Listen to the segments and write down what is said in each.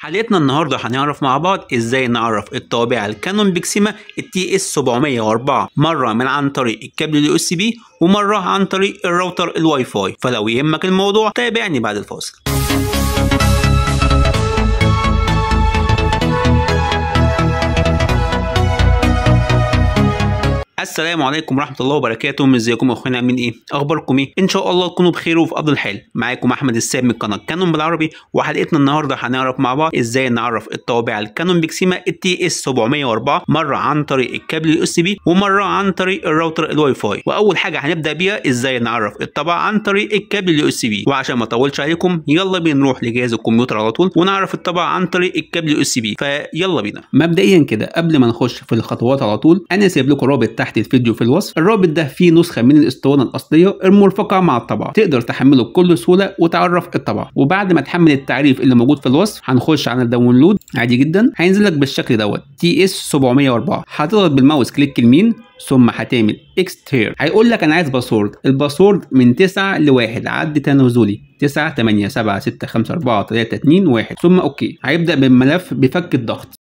حلقتنا النهاردة هنعرف مع بعض ازاي نعرف الطابع الكانون بيكسيما التي اس 704 مرة من عن طريق الكابل اليو اس بي ومرة عن طريق الراوتر الواي فاي فلو يهمك الموضوع تابعني بعد الفاصل السلام عليكم ورحمه الله وبركاته ازيكم اخوانا عاملين ايه اخباركم ايه ان شاء الله تكونوا بخير وفي افضل حال معاكم احمد الساب من قناه كانون بالعربي وحلقتنا النهارده هنعرف مع بعض ازاي نعرف الطوابع الكانون بيكسيما التي اس 704 مره عن طريق الكابل الاس بي ومره عن طريق الراوتر الواي فاي واول حاجه هنبدا بيها ازاي نعرف الطابع عن طريق الكابل الاس بي وعشان ما اطولش عليكم يلا بينا نروح لجهاز الكمبيوتر على طول ونعرف الطابع عن طريق الكابل الاس بي فيلا بينا مبدئيا كده قبل ما نخش في الخطوات على طول انا سايب لكم رابط تحت تحت الفيديو في الوصف الرابط ده فيه نسخه من الاسطوانه الاصليه المرفقه مع الطبعه تقدر تحمله بكل سهوله وتعرف الطبعه وبعد ما تحمل التعريف اللي موجود في الوصف هنخش على الداونلود عادي جدا هينزل لك بالشكل دوت تي اس 704 هتضغط بالماوس كليك اليمين ثم هتعمل اكستير هيقول لك انا عايز باسورد الباسورد من 9 ل 1 عد تنازلي 9 8 7 6 5 4 3 2 1 ثم اوكي هيبدا بالملف بفك الضغط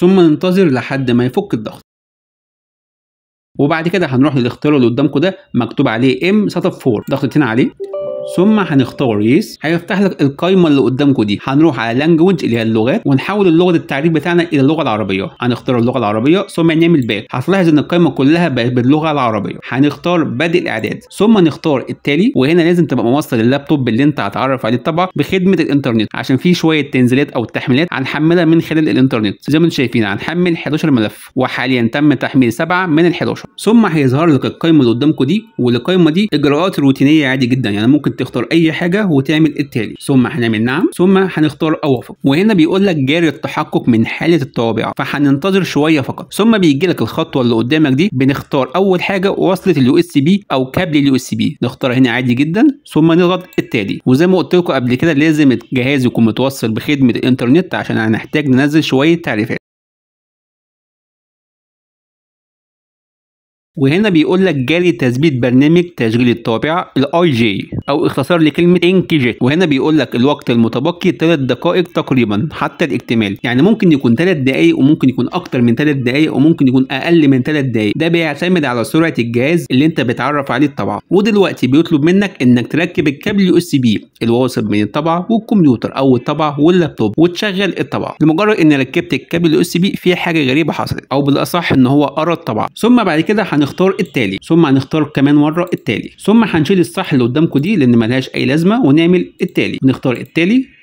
ثم ننتظر لحد ما يفك الضغط وبعد كده هنروح للاختيار اللي قدامكم ده مكتوب عليه ام setup 4 ضغطتين عليه ثم هنختار ريس هيفتح لك القايمه اللي قدامكم دي هنروح على لانجوج اللي هي اللغات ونحول اللغه التعريف بتاعنا الى اللغه العربيه هنختار اللغه العربيه ثم نعمل باك هتلاحظ ان القايمه كلها بقت باللغه العربيه هنختار بادئ الاعداد ثم نختار التالي وهنا لازم تبقى موصل اللابتوب اللي انت هتعرف عليه طبعا بخدمه الانترنت عشان في شويه تنزيلات او تحميلات هنحملها من خلال الانترنت زي ما انتم شايفين هنحمل 11 ملف وحاليا تم تحميل 7 من ال 11 ثم هيظهر لك القايمه اللي قدامكم دي والقايمه دي اجراءات روتينيه عادي جدا يعني ممكن تختار اي حاجه وتعمل التالي ثم هنعمل نعم ثم هنختار اوافق وهنا بيقول لك جاري التحقق من حاله الطوابع فهننتظر شويه فقط ثم بيجي لك الخطوه اللي قدامك دي بنختار اول حاجه وصله اليو اس بي او كابل اليو اس بي نختار هنا عادي جدا ثم نضغط التالي وزي ما قلت لكم قبل كده لازم الجهاز يكون متوصل بخدمه الانترنت عشان هنحتاج ننزل شويه تعريفات وهنا بيقول لك جاري تثبيت برنامج تشغيل الطابع الاي جي او اختصار لكلمه انكجيت وهنا بيقول لك الوقت المتبقي 3 دقائق تقريبا حتى الاكتمال يعني ممكن يكون 3 دقائق وممكن يكون اكتر من 3 دقائق وممكن يكون اقل من 3 دقائق ده بيعتمد على سرعه الجهاز اللي انت بتعرف عليه الطبعه ودلوقتي بيطلب منك انك تركب الكابل يو اس بي الواصل بين الطبعه والكمبيوتر او الطبعه واللابتوب وتشغل الطبعه لمجرد ان ركبت الكابل يو اس بي في حاجه غريبه حصلت او بالاصح ان هو قرا الطبعه ثم بعد كده هنختار التالي ثم هنختار كمان مره التالي ثم هنشيل الصح اللي قدامكم دي لان ملهاش اي لازمه ونعمل التالي نختار التالي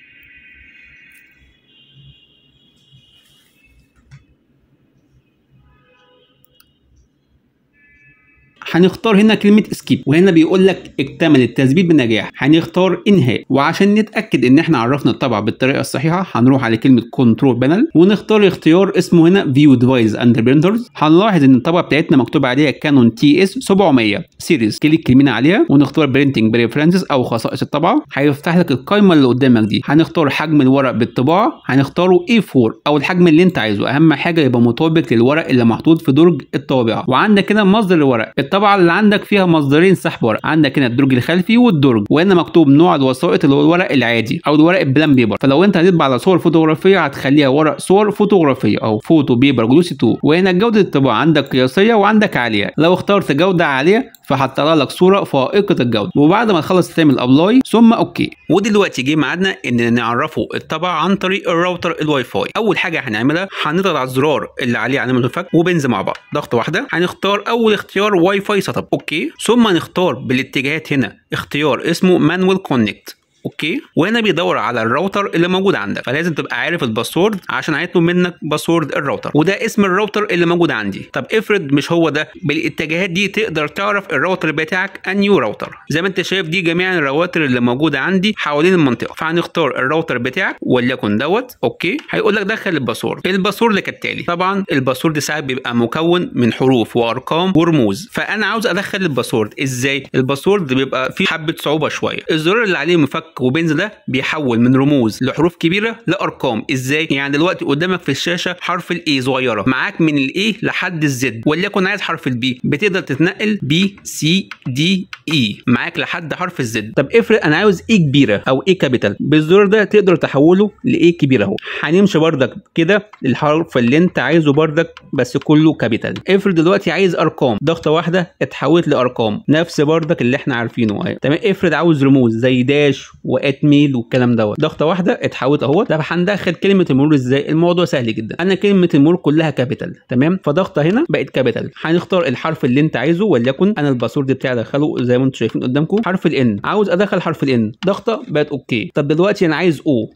هنختار هنا كلمه سكيب وهنا بيقول لك اكتمل التثبيت بنجاح هنختار انهاء وعشان نتاكد ان احنا عرفنا الطبعه بالطريقه الصحيحه هنروح على كلمه كنترول بانل ونختار اختيار اسمه هنا فيو ديفايس اند برينترز هنلاحظ ان الطبعه بتاعتنا مكتوب عليها كانون تي اس 700 سيريز كليك يمين عليها ونختار برينتنج بريفرنسز او خصائص الطبعه هيفتح لك القائمه اللي قدامك دي هنختار حجم الورق بالطباعه هنختاره A4 او الحجم اللي انت عايزه اهم حاجه يبقى مطابق للورق اللي محطوط في درج الطابعه وعندك هنا مصدر الورق طبعا اللي عندك فيها مصدرين سحب ورق عندك هنا الدرج الخلفي والدرج وهنا مكتوب نوع الوثائق اللي هو الورق العادي او الورق البلان بيبر فلو انت هتطبع على صور فوتوغرافيه هتخليها ورق صور فوتوغرافيه او فوتو بيبر جلوسي 2 وهنا جوده الطباعه عندك قياسيه وعندك عاليه لو اخترت جوده عاليه فهتطلع لك صوره فائقه الجوده وبعد ما تخلص تعمل ابلاي ثم اوكي ودلوقتي جه ميعادنا ان نعرفه الطبع عن طريق الراوتر الواي فاي اول حاجه هنعملها هنضغط على الزرار اللي عليه علامه الفك وبنز مع بعض ضغطه واحده هنختار اول اختيار واي فيصل طب اوكي ثم نختار بالاتجاهات هنا اختيار اسمه مانوال كونكت اوكي وهنا بيدور على الراوتر اللي موجود عندك فلازم تبقى عارف الباسورد عشان هيطلب منك باسورد الراوتر وده اسم الراوتر اللي موجود عندي طب افرض مش هو ده بالاتجاهات دي تقدر تعرف الراوتر بتاعك انيو راوتر زي ما انت شايف دي جميع الراوتر اللي موجوده عندي حوالين المنطقه فهنختار الراوتر بتاعك وليكن دوت اوكي هيقول لك دخل الباسورد الباسورد كالتالي طبعا الباسورد ساعات بيبقى مكون من حروف وارقام ورموز فانا عاوز ادخل الباسورد ازاي الباسورد بيبقى فيه حبه صعوبه شويه الزرار اللي عليه مفك الارك وبنز ده بيحول من رموز لحروف كبيره لارقام ازاي يعني دلوقتي قدامك في الشاشه حرف الاي صغيره معاك من الاي لحد الزد وليكن عايز حرف البي بتقدر تتنقل بي سي دي اي معاك لحد حرف الزد طب افرض انا عاوز اي كبيره او اي كابيتال بالزرار ده تقدر تحوله لاي كبيره اهو هنمشي بردك كده الحرف اللي انت عايزه بردك بس كله كابيتال افرض دلوقتي عايز ارقام ضغطه واحده اتحولت لارقام نفس بردك اللي احنا عارفينه اهي أيوة. تمام افرض عاوز رموز زي داش وات ميل والكلام دوت ضغطه واحده اتحولت اهو طب هندخل كلمه المرور ازاي الموضوع سهل جدا انا كلمه المرور كلها كابيتال تمام فضغطه هنا بقت كابيتال هنختار الحرف اللي انت عايزه وليكن انا الباسورد بتاعي ادخله زي ما انتم شايفين قدامكم حرف الان عاوز ادخل حرف الان ضغطه بقت اوكي طب دلوقتي انا عايز او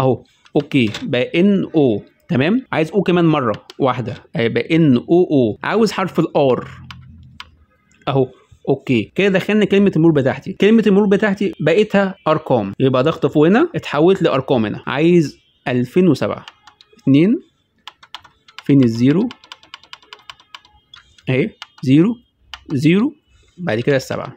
اهو اوكي بقى ان او تمام عايز او كمان مره واحده هيبقى آه، ان او او عاوز حرف الار اهو اوكي كده دخلنا كلمه المرور بتاعتي كلمه المرور بتاعتي بقيتها ارقام يبقى ضغط فوق هنا اتحولت لارقام هنا عايز 2007 2 فين الزيرو اهي زيرو زيرو بعد كده السبعة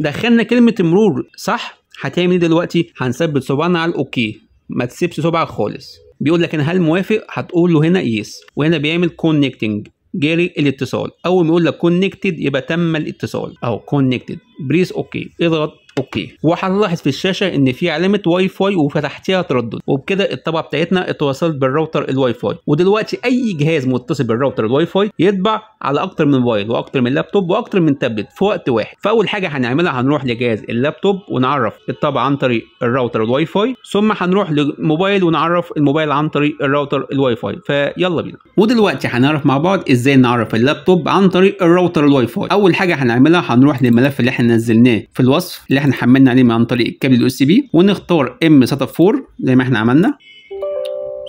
دخلنا كلمة مرور صح هتعمل ايه دلوقتي هنثبت صباعنا على الاوكي ما تسيبش صبعك خالص بيقول لك انا هل موافق هتقول له هنا يس وهنا بيعمل كونكتنج جاري الاتصال اول ما يقول لك كونكتد يبقى تم الاتصال اهو كونكتد بريس اوكي اضغط اوكي وهنلاحظ في الشاشه ان في علامه واي فاي وفتحتيها تردد وبكده الطبعه بتاعتنا اتواصلت بالراوتر الواي فاي ودلوقتي اي جهاز متصل بالراوتر الواي فاي يتبع على اكتر من موبايل واكتر من لابتوب واكتر من تابلت في وقت واحد فاول حاجه هنعملها هنروح لجهاز اللابتوب ونعرف الطبعه عن طريق الراوتر الواي فاي ثم هنروح للموبايل ونعرف الموبايل عن طريق الراوتر الواي فاي فيلا بينا ودلوقتي هنعرف مع بعض ازاي نعرف اللابتوب عن طريق الراوتر الواي فاي اول حاجه هنعملها هنروح للملف اللي احنا نزلناه في الوصف اللي احنا حملنا عليه من عن طريق الكابل الاو اس بي ونختار ام ساتا 4 زي ما احنا عملنا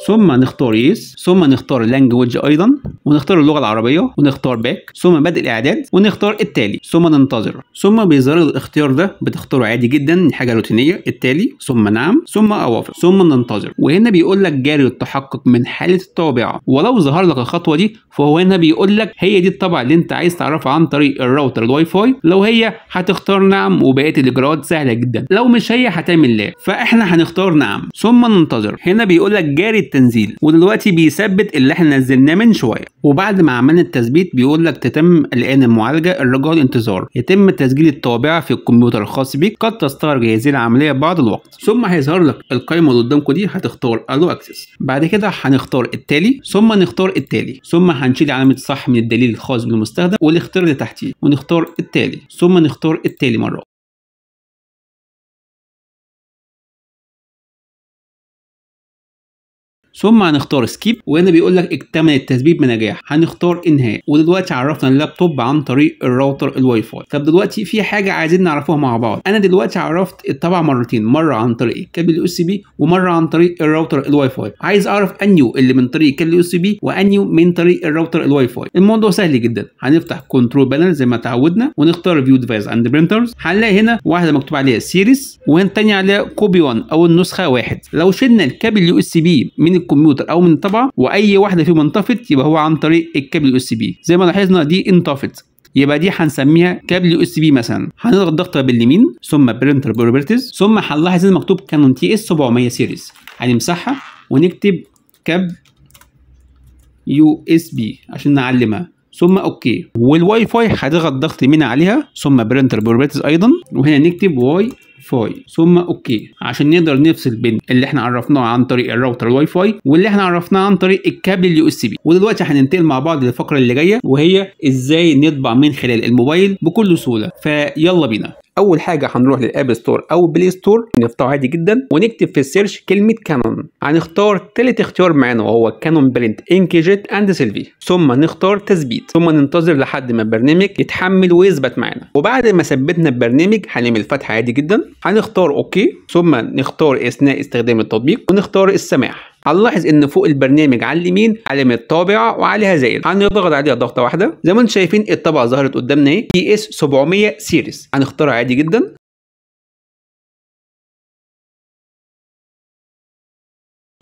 ثم نختار يس ثم نختار لانجوج ايضا ونختار اللغه العربيه ونختار باك ثم بدء الاعداد ونختار التالي ثم ننتظر ثم بيظهر الاختيار ده بتختاره عادي جدا حاجه روتينيه التالي ثم نعم ثم اوافق ثم ننتظر وهنا بيقول لك جاري التحقق من حاله الطابعه ولو ظهر لك الخطوه دي فهو هنا بيقول لك هي دي الطابعه اللي انت عايز تعرفها عن طريق الراوتر الواي فاي لو هي هتختار نعم وبقيه الاجراءات سهله جدا لو مش هي هتعمل لا فاحنا هنختار نعم ثم ننتظر هنا بيقول لك جاري التنزيل ودلوقتي بيثبت اللي احنا نزلناه من شويه وبعد ما عملنا التثبيت بيقول لك تتم الان المعالجه الرجاء الانتظار يتم تسجيل الطابعه في الكمبيوتر الخاص بيك قد تستغرق هذه العمليه بعض الوقت ثم هيظهر لك القائمه اللي قدامكم دي هتختار الو اكسس بعد كده هنختار التالي ثم نختار التالي ثم هنشيل علامه صح من الدليل الخاص بالمستخدم والاختيار اللي تحتيه ونختار التالي ثم نختار التالي مره ثم هنختار سكيب وهنا بيقول لك اكتمل التثبيت بنجاح هنختار انهاء ودلوقتي عرفنا اللابتوب عن طريق الراوتر الواي فاي طب دلوقتي في حاجه عايزين نعرفوها مع بعض انا دلوقتي عرفت الطبعه مرتين مره عن طريق الكابل يو اس بي ومره عن طريق الراوتر الواي فاي عايز اعرف انيو اللي من طريق الكابل يو اس بي وانيو من طريق الراوتر الواي فاي الموضوع سهل جدا هنفتح كنترول بانل زي ما تعودنا ونختار فيو ديفايس اند برينترز هنلاقي هنا واحده مكتوب عليها سيريس وهنا الثانيه عليها كوبي 1 او النسخه واحد لو شلنا الكابل يو اس بي من الكمبيوتر او من الطبعه واي واحده فيهم انطفت يبقى هو عن طريق الكابل يو اس بي زي ما لاحظنا دي انطفت يبقى دي هنسميها كابل يو اس بي مثلا هنضغط ضغطه باليمين ثم برنتر بروبرتيز ثم هنلاحظ ان مكتوب كانون تي اس 700 سيريز هنمسحها ونكتب كاب يو اس بي عشان نعلمها ثم اوكي والواي فاي هضغط ضغط يمين عليها ثم برنتر بروبرتيز ايضا وهنا نكتب واي فاي ثم اوكي عشان نقدر نفصل بين اللي احنا عرفناه عن طريق الراوتر الواي فاي واللي احنا عرفناه عن طريق الكابل اليو اس بي ودلوقتي هننتقل مع بعض للفقره اللي جايه وهي ازاي نطبع من خلال الموبايل بكل سهوله فيلا بينا اول حاجه هنروح للاب ستور او بلاي ستور نفتحه عادي جدا ونكتب في السيرش كلمه كانون هنختار ثالث اختيار معانا وهو كانون برنت انكيجيت اند سيلفي ثم نختار تثبيت ثم ننتظر لحد ما البرنامج يتحمل ويثبت معانا وبعد ما ثبتنا البرنامج هنعمل فتح عادي جدا هنختار اوكي ثم نختار اثناء استخدام التطبيق ونختار السماح هنلاحظ ان فوق البرنامج على اليمين علامه طابعه وعليها زائد هنضغط عليها ضغطه واحده زي ما انتم شايفين الطابعه ظهرت قدامنا اهي بي اس 700 سيريس هنختارها عادي جدا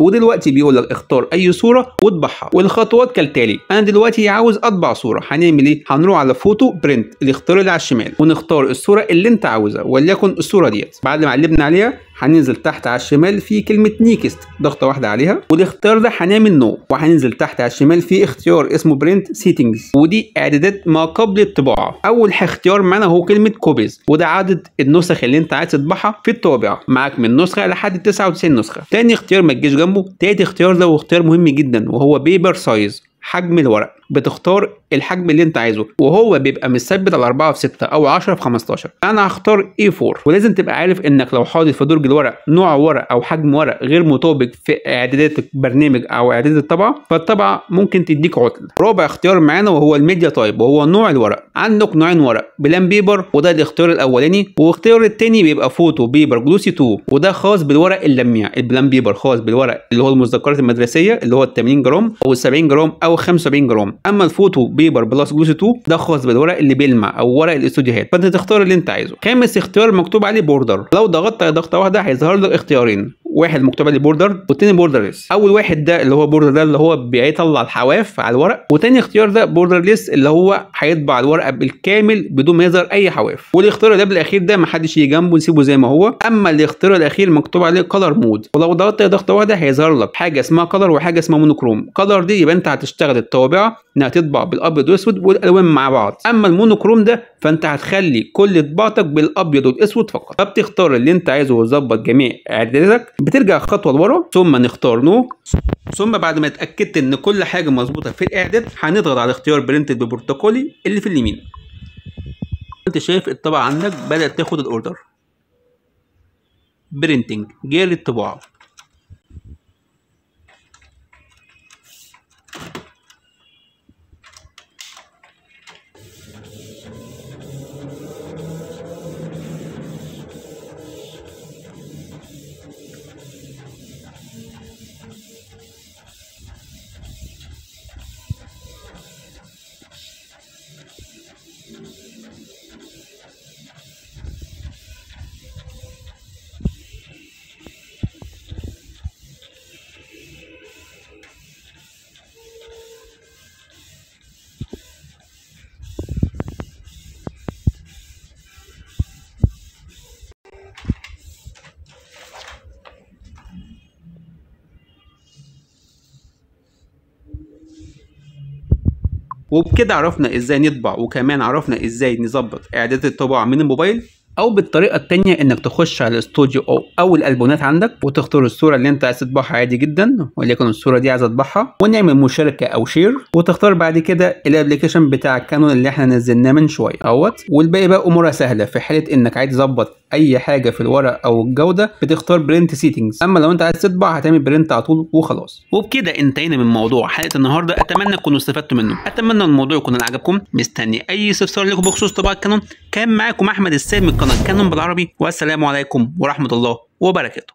ودلوقتي بيقول لك اختار اي صوره واطبعها والخطوات كالتالي انا دلوقتي عاوز اطبع صوره هنعمل ايه هنروح على فوتو برنت الاختيار اللي على الشمال ونختار الصوره اللي انت عاوزها وليكن الصوره ديت بعد ما قلبنا عليها هننزل تحت على الشمال في كلمه نيكست ضغطه واحده عليها والاختيار ده هنعمل نو وهننزل تحت على الشمال في اختيار اسمه برنت سيتنجز ودي اعدادات ما قبل الطباعه اول اختيار معانا هو كلمه كوبيز وده عدد النسخ اللي انت عايز تطبعها في الطابعه معاك من نسخه لحد 99 نسخه تاني اختيار ما تجيش جنبه تالت اختيار ده هو اختيار مهم جدا وهو بيبر سايز حجم الورق بتختار الحجم اللي انت عايزه وهو بيبقى مثبت على 4 في 6 او 10 في 15 انا هختار A4 ولازم تبقى عارف انك لو حاطط في درج الورق نوع ورق او حجم ورق غير مطابق في اعدادات البرنامج او اعدادات الطبعه فالطبعه ممكن تديك عطل رابع اختيار معانا وهو الميديا تايب وهو نوع الورق عندك نوعين ورق بلان بيبر وده الاختيار الاولاني والاختيار الثاني بيبقى فوتو بيبر جلوسي 2 وده خاص بالورق اللميع البلان بيبر خاص بالورق اللي هو المذكرات المدرسيه اللي هو ال 80 جرام او ال 70 جرام او 75 جرام اما الفوتو بيبر بلس جلوس 2 ده خاص بالورق اللي بيلمع او ورق الاستوديوهات فانت تختار اللي انت عايزه خامس اختيار مكتوب عليه بوردر لو ضغطت على ضغطه واحده هيظهر لك اختيارين واحد مكتوب عليه بوردر والتاني بوردرليس اول واحد ده اللي هو بوردر ده اللي هو بيطلع الحواف على الورق وتاني اختيار ده بوردرليس اللي هو هيطبع الورقه بالكامل بدون ما يظهر اي حواف والاختيار ده بالاخير ده محدش يجي جنبه يسيبه زي ما هو اما الاختيار الاخير مكتوب عليه كلر مود ولو ضغطت ضغطه واحده هيظهر لك حاجه اسمها كلر وحاجه اسمها مونوكروم كلر دي يبقى انت هتشتغل الطوابعه انها تطبع بالابيض والاسود والالوان مع بعض اما المونوكروم ده فانت هتخلي كل طباعتك بالابيض والاسود فقط فبتختار اللي انت عايزه وتظبط جميع اعداداتك بترجع خطوه لورا ثم نختار نو ثم بعد ما اتاكدت ان كل حاجه مظبوطه في الاعداد هنضغط على اختيار برنتد ببروتوكولي اللي في اليمين انت شايف الطبعه عندك بدات تاخد الاوردر برينتنج جاء الطباعه وبكده عرفنا ازاي نطبع وكمان عرفنا ازاي نظبط اعدادات الطباعه من الموبايل او بالطريقه الثانيه انك تخش على الاستوديو او او الالبومات عندك وتختار الصوره اللي انت عايز تطبعها عادي جدا وليكن الصوره دي عايز اطبعها ونعمل مشاركه او شير وتختار بعد كده الابلكيشن بتاع كانون اللي احنا نزلناه من شويه اهوت والباقي بقى امورها سهله في حاله انك عايز تظبط اي حاجه في الورق او الجوده بتختار برنت سيتنجز اما لو انت عايز تطبع هتعمل برنت على طول وخلاص وبكده انتهينا من موضوع حلقه النهارده اتمنى تكونوا استفدتوا منه اتمنى الموضوع يكون عجبكم مستني اي استفسار لكم بخصوص طباعه كانون كان معاكم احمد السيد من قناه كانون بالعربي والسلام عليكم ورحمه الله وبركاته